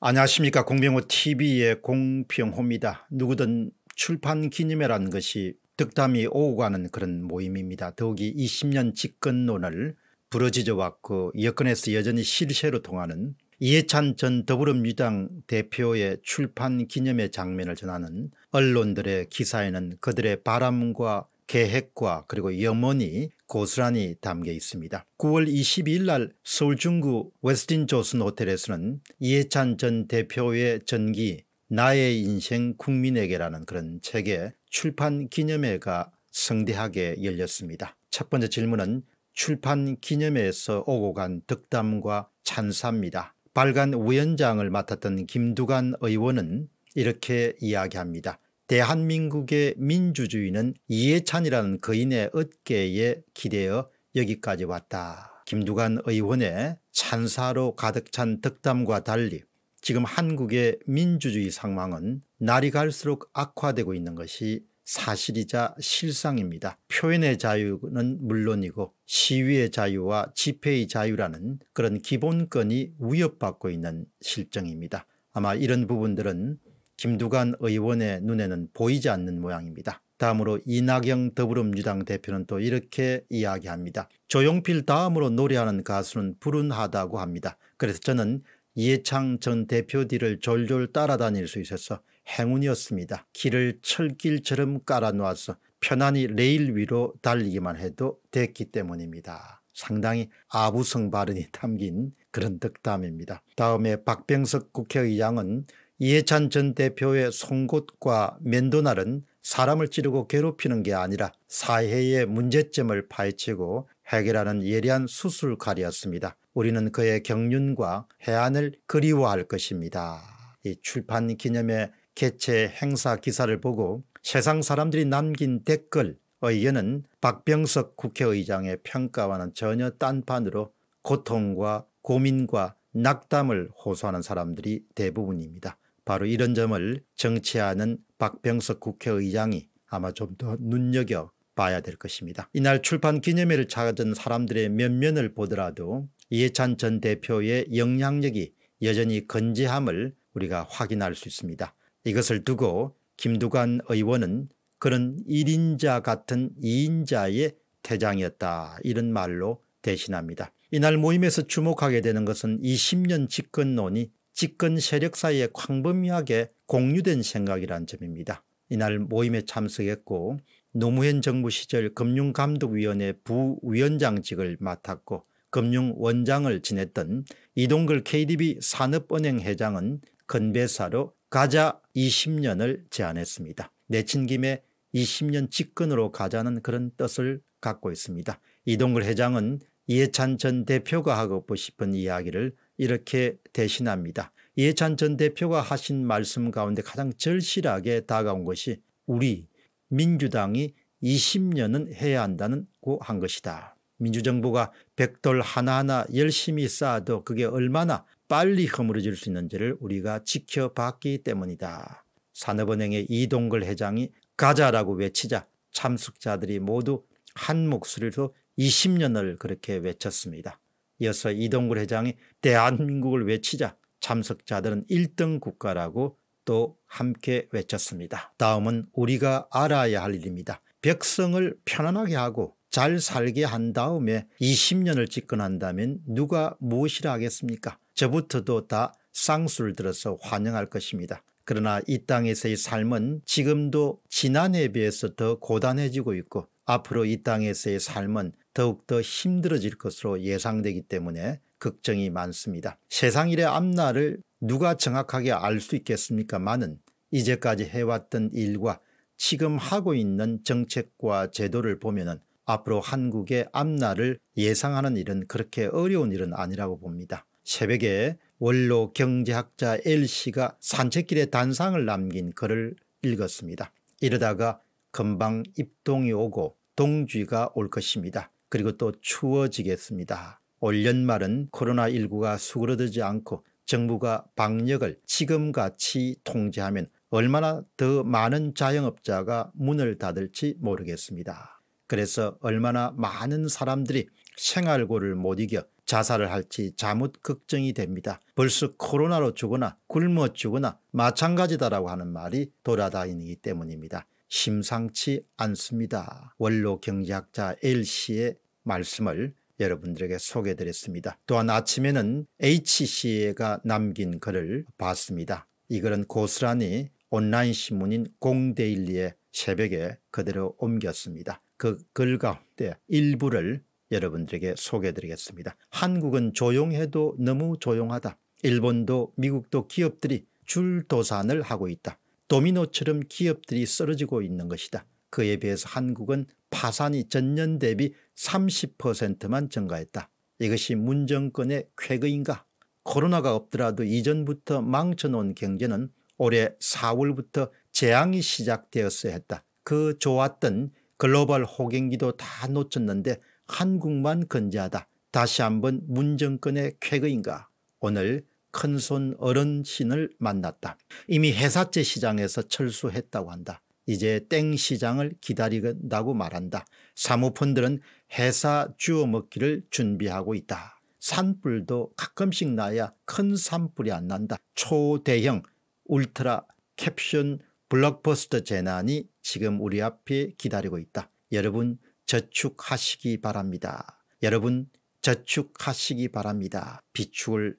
안녕하십니까 공병호 tv의 공병호입니다. 누구든 출판기념회라는 것이 득담이 오고 가는 그런 모임입니다. 더욱이 20년 집권론을 부러지져 왔고 여건에서 여전히 실세로 통하는 이해찬 전 더불어민주당 대표의 출판기념회 장면을 전하는 언론들의 기사에는 그들의 바람과 계획과 그리고 염원이 고스란히 담겨 있습니다. 9월 22일 날 서울 중구 웨스틴 조슨 호텔에서는 이해찬 전 대표의 전기 나의 인생 국민에게라는 그런 책의 출판 기념회가 성대하게 열렸습니다. 첫 번째 질문은 출판 기념회에서 오고 간 득담과 찬사입니다. 발간 우연장을 맡았던 김두관 의원은 이렇게 이야기합니다. 대한민국의 민주주의는 이해찬이라는 거인의 어깨에 기대어 여기까지 왔다. 김두관 의원의 찬사로 가득 찬 덕담과 달리 지금 한국의 민주주의 상황은 날이 갈수록 악화되고 있는 것이 사실이자 실상입니다. 표현의 자유는 물론이고 시위의 자유와 집회의 자유라는 그런 기본권이 위협받고 있는 실정입니다. 아마 이런 부분들은 김두관 의원의 눈에는 보이지 않는 모양입니다. 다음으로 이낙영 더불어민주당 대표는 또 이렇게 이야기합니다. 조용필 다음으로 노래하는 가수는 불운하다고 합니다. 그래서 저는 이해창 전 대표 뒤를 졸졸 따라다닐 수 있어서 행운이었습니다. 길을 철길처럼 깔아놓아서 편안히 레일 위로 달리기만 해도 됐기 때문입니다. 상당히 아부성 발언이 담긴 그런 득담입니다. 다음에 박병석 국회의장은 이해찬 전 대표의 송곳과 면도날은 사람을 찌르고 괴롭히는 게 아니라 사회의 문제점을 파헤치고 해결하는 예리한 수술칼이었습니다. 우리는 그의 경륜과 해안을 그리워할 것입니다. 이 출판 기념회 개최 행사 기사를 보고 세상 사람들이 남긴 댓글 의견은 박병석 국회의장의 평가와는 전혀 딴판으로 고통과 고민과 낙담을 호소하는 사람들이 대부분입니다. 바로 이런 점을 정치하는 박병석 국회의장이 아마 좀 더 눈여겨 봐야 될 것입니다. 이날 출판 기념회를 찾은 사람들의 면면을 보더라도 이해찬 전 대표의 영향력이 여전히 건재함을 우리가 확인할 수 있습니다. 이것을 두고 김두관 의원은 그런 1인자 같은 2인자의 태장이었다 이런 말로 대신합니다. 이날 모임에서 주목하게 되는 것은 20년 집권론이 집권 세력 사이에 광범위하게 공유된 생각이란 점입니다. 이날 모임에 참석했고 노무현 정부 시절 금융감독위원회 부위원장직을 맡았고 금융원장을 지냈던 이동글 KDB 산업은행 회장은 건배사로 가자 20년을 제안했습니다. 내친 김에 20년 집권으로 가자는 그런 뜻을 갖고 있습니다. 이동글 회장은 이해찬 전 대표가 하고 싶은 이야기를 이렇게 대신합니다. 이해찬 전 대표가 하신 말씀 가운데 가장 절실하게 다가온 것이 우리 민주당이 20년은 해야 한다고한 것이다. 민주정부가 백돌 하나하나 열심히 쌓아도 그게 얼마나 빨리 허물어질 수 있는지를 우리가 지켜봤기 때문이다. 산업은행의 이동걸 회장이 가자라고 외치자 참석자들이 모두 한 목소리로 20년을 그렇게 외쳤습니다. 이어서 이동굴 회장이 대한민국을 외치자 참석자들은 1등 국가라고 또 함께 외쳤습니다. 다음은 우리가 알아야 할 일입니다. 백성을 편안하게 하고 잘 살게 한 다음에 20년을 집권한다면 누가 무엇이라 하겠습니까 저부터도 다 쌍수를 들어서 환영할 것입니다. 그러나 이 땅에서의 삶은 지금도 지난해에 비해서 더 고단해지고 있고 앞으로 이 땅에서의 삶은 더욱더 힘들어질 것으로 예상되기 때문에 걱정이 많습니다. 세상 일의 앞날을 누가 정확하게 알 수 있겠습니까마는 이제까지 해왔던 일과 지금 하고 있는 정책과 제도를 보면 앞으로 한국의 앞날을 예상하는 일은 그렇게 어려운 일은 아니라고 봅니다. 새벽에 원로 경제학자 엘씨가 산책길에 단상을 남긴 글을 읽었습니다. 이러다가 금방 입동이 오고 동쥐가 올 것입니다. 그리고 또 추워지겠습니다. 올 연말은 코로나19가 수그러들지 않고 정부가 방역을 지금같이 통제하면 얼마나 더 많은 자영업자가 문을 닫을지 모르겠습니다. 그래서 얼마나 많은 사람들이 생활고를 못 이겨 자살을 할지 자못 걱정이 됩니다. 벌써 코로나로 죽거나 굶어 죽거나 마찬가지다라고 하는 말이 돌아다니기 때문입니다. 심상치 않습니다. 원로 경제학자 L씨의 말씀을 여러분들에게 소개드렸습니다. 또한 아침에는 HC가 남긴 글을 봤습니다. 이 글은 고스란히 온라인 신문인 공데일리의 새벽에 그대로 옮겼습니다. 그 글 가운데 일부를 여러분들에게 소개드리겠습니다. 한국은 조용해도 너무 조용하다. 일본도 미국도 기업들이 줄도산을 하고 있다. 도미노처럼 기업들이 쓰러지고 있는 것이다. 그에 비해서 한국은 파산이 전년 대비 30%만 증가했다. 이것이 문정권의 쾌거인가? 코로나가 없더라도 이전부터 망쳐놓은 경제는 올해 4월부터 재앙이 시작되었어야 했다. 그 좋았던 글로벌 호갱기도 다 놓쳤는데 한국만 건재하다. 다시 한번 문정권의 쾌거인가? 오늘 큰손 어른신을 만났다. 이미 회사제 시장에서 철수했다고 한다. 이제 땡 시장을 기다리겠다고 말한다. 사모펀들은 회사 주워먹기를 준비하고 있다. 산불도 가끔씩 나야 큰 산불이 안 난다. 초대형 울트라 캡션 블록버스터 재난이 지금 우리 앞에 기다리고 있다. 여러분 저축하시기 바랍니다. 여러분 저축하시기 바랍니다. 비축을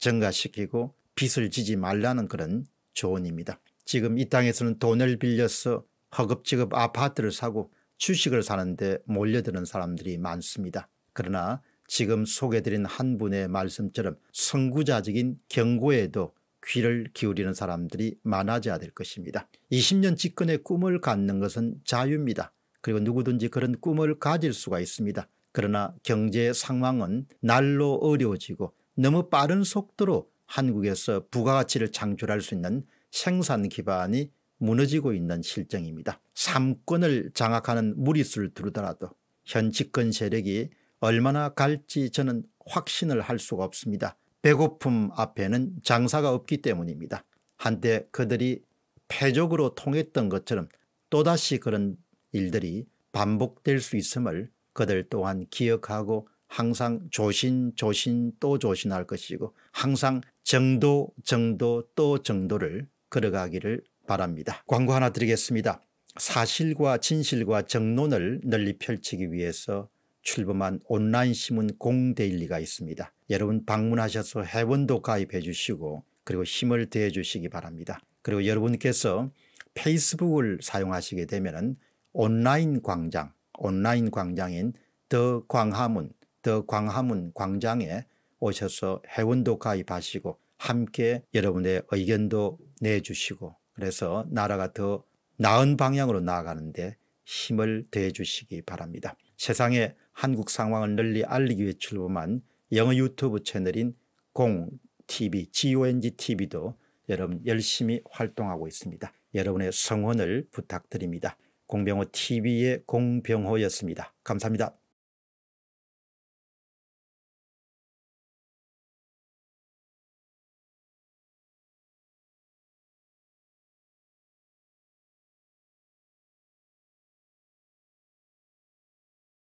증가시키고 빚을 지지 말라는 그런 조언입니다. 지금 이 땅에서는 돈을 빌려서 허겁지겁 아파트를 사고 주식을 사는데 몰려드는 사람들이 많습니다. 그러나 지금 소개드린 한 분의 말씀처럼 선구자적인 경고에도 귀를 기울이는 사람들이 많아져야 될 것입니다. 20년 직근의 꿈을 갖는 것은 자유입니다. 그리고 누구든지 그런 꿈을 가질 수가 있습니다. 그러나 경제 상황은 날로 어려워지고 너무 빠른 속도로 한국에서 부가가치를 창출할 수 있는 생산 기반이 무너지고 있는 실정입니다. 삼권을 장악하는 무리수를 두르더라도 현직권 세력이 얼마나 갈지 저는 확신을 할 수가 없습니다. 배고픔 앞에는 장사가 없기 때문입니다. 한때 그들이 패족으로 통했던 것처럼 또다시 그런 일들이 반복될 수 있음을 그들 또한 기억하고 항상 조신 조신 또 조신할 것이고 항상 정도 정도 또 정도를 걸어가기를 바랍니다. 광고 하나 드리겠습니다. 사실과 진실과 정론을 널리 펼치기 위해서 출범한 온라인 신문 공데일리가 있습니다. 여러분 방문하셔서 회원도 가입해 주시고 그리고 힘을 대해 주시기 바랍니다. 그리고 여러분께서 페이스북을 사용하시게 되면 온라인 광장 온라인 광장인 더 광화문 더 광화문 광장에 오셔서 회원도 가입하시고 함께 여러분의 의견도 내주시고 그래서 나라가 더 나은 방향으로 나아가는데 힘을 더해 주시기 바랍니다. 세상에 한국 상황을 널리 알리기 위해 출범한 영어 유튜브 채널인 공TV, GONGTV도 여러분 열심히 활동하고 있습니다. 여러분의 성원을 부탁드립니다. 공병호 TV의 공병호였습니다. 감사합니다.